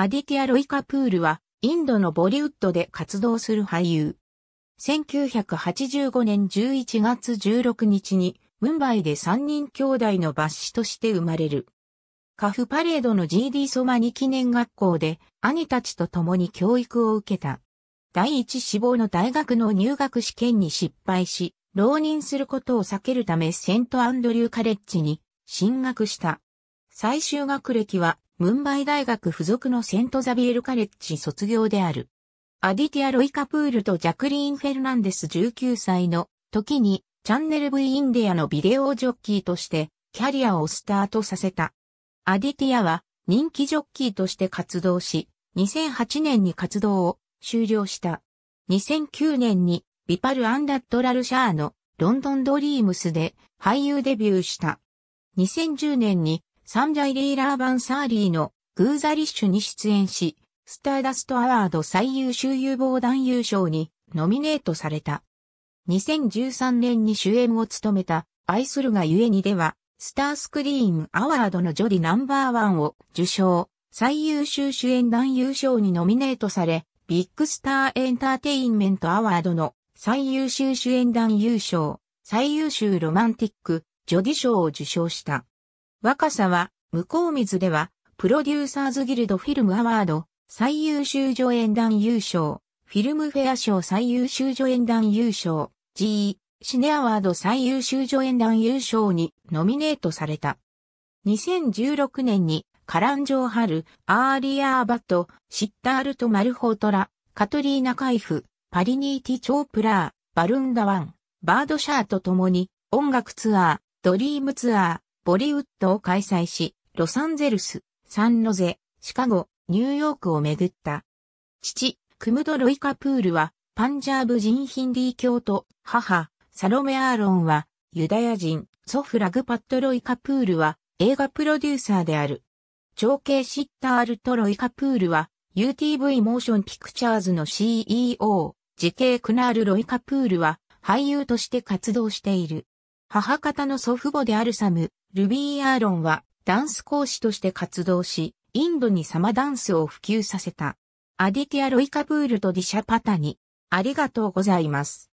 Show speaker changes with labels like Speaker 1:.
Speaker 1: アディティア・ロイカプールは、インドのボリウッドで活動する俳優。1985年11月16日に、ムンバイで3人兄弟の抜子として生まれる。カフパレードの GD ソマニ記念学校で兄たちと共に教育を受けた。第一志望の大学の入学試験に失敗し、浪人することを避けるためセントアンドリューカレッジに進学した。最終学歴はムンバイ大学附属のセントザビエルカレッジ卒業である。アディティア・ロイカプールとジャクリーン・フェルナンデス19歳の時にチャンネル V インディアのビデオジョッキーとしてキャリアをスタートさせた。アディティアは人気ジョッキーとして活動し、2008年に活動を終了した。2009年にビパル・アンダット・ラルシャーのロンドンドリームスで俳優デビューした。2010年にサンジャイ・リーラー・バンサーリーのグーザリッシュに出演し、スターダストアワード最優秀有望男優賞にノミネートされた。2013年に主演を務めた愛するがゆえにでは、スタースクリーンアワードのジョリナンバーワンを受賞、最優秀主演男優賞にノミネートされ、ビッグスターエンターテインメントアワードの最優秀主演男優賞、最優秀ロマンティック、ジョディ賞を受賞した。若さは、向こう水では、プロデューサーズギルドフィルムアワード、最優秀助演団優勝、フィルムフェア賞最優秀助演団優勝、GE、シネアワード最優秀助演団優勝にノミネートされた。2016年に、カランジョーハル、アーリアーバット、シッタールト・マルホートラ、カトリーナ・カイフ、パリニーティ・チョープラー、バルンダワン、バードシャーと共に、音楽ツアー、ドリームツアー、ボリウッドを開催し、ロサンゼルス、サンロゼ、シカゴ、ニューヨークを巡った。父、クムド・ロイカプールは、パンジャーブ人ヒンディー教と、母、サロメ・アーロンは、ユダヤ人、ソフラグパット・ロイカプールは、映画プロデューサーである。長兄シッタールトロイカプールは、UTV モーションピクチャーズの CEO、時系クナール・ロイカプールは、俳優として活動している。母方の祖父母であるサム、ルビー・アーロンはダンス講師として活動し、インドにサマダンスを普及させた。アディティア・ロイカブールとディシャパタニ。ありがとうございます。